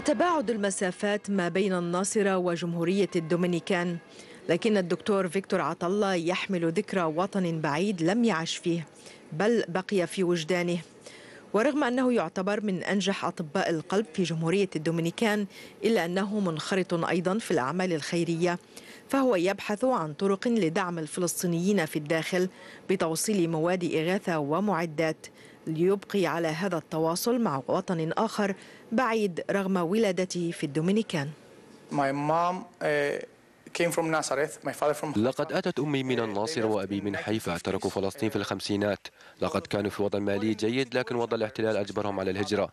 تباعد المسافات ما بين الناصرة وجمهورية الدومينيكان لكن الدكتور فيكتور عطلة يحمل ذكرى وطن بعيد لم يعش فيه بل بقي في وجدانه ورغم أنه يعتبر من أنجح أطباء القلب في جمهورية الدومينيكان إلا أنه منخرط أيضا في الأعمال الخيرية فهو يبحث عن طرق لدعم الفلسطينيين في الداخل بتوصيل مواد إغاثة ومعدات ليبقي على هذا التواصل مع وطن آخر بعيد رغم ولادته في الدومينيكان My mom, uh... لقد أتت أمي من الناصر وأبي من حيفا تركوا فلسطين في الخمسينات لقد كانوا في وضع مالي جيد لكن وضع الاحتلال أجبرهم على الهجرة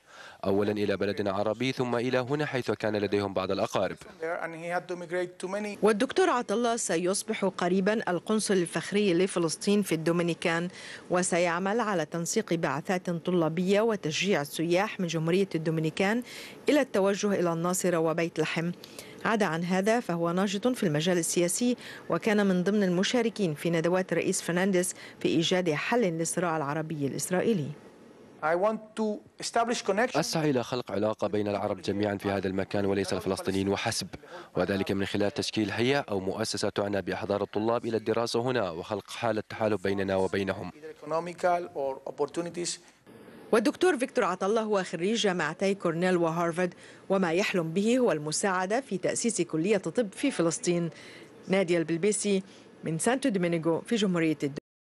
أولا إلى بلد عربي ثم إلى هنا حيث كان لديهم بعض الأقارب والدكتور عطالله سيصبح قريبا القنصل الفخري لفلسطين في الدومينيكان وسيعمل على تنسيق بعثات طلابية وتشجيع السياح من جمهورية الدومينيكان إلى التوجه إلى الناصرة وبيت لحم عدا عن هذا فهو ناشط في المجال السياسي وكان من ضمن المشاركين في ندوات الرئيس فرنانديز في إيجاد حل للصراع العربي الإسرائيلي أسعى إلى خلق علاقة بين العرب جميعا في هذا المكان وليس الفلسطينيين وحسب وذلك من خلال تشكيل هيئة أو مؤسسة تعنى بإحضار الطلاب إلى الدراسة هنا وخلق حالة تحالف بيننا وبينهم والدكتور فيكتور عطله هو خريج جامعتي كورنيل وهارفارد وما يحلم به هو المساعدة في تأسيس كلية طب في فلسطين نادية البلبيسي من سانتو دومينيغو في جمهورية الدول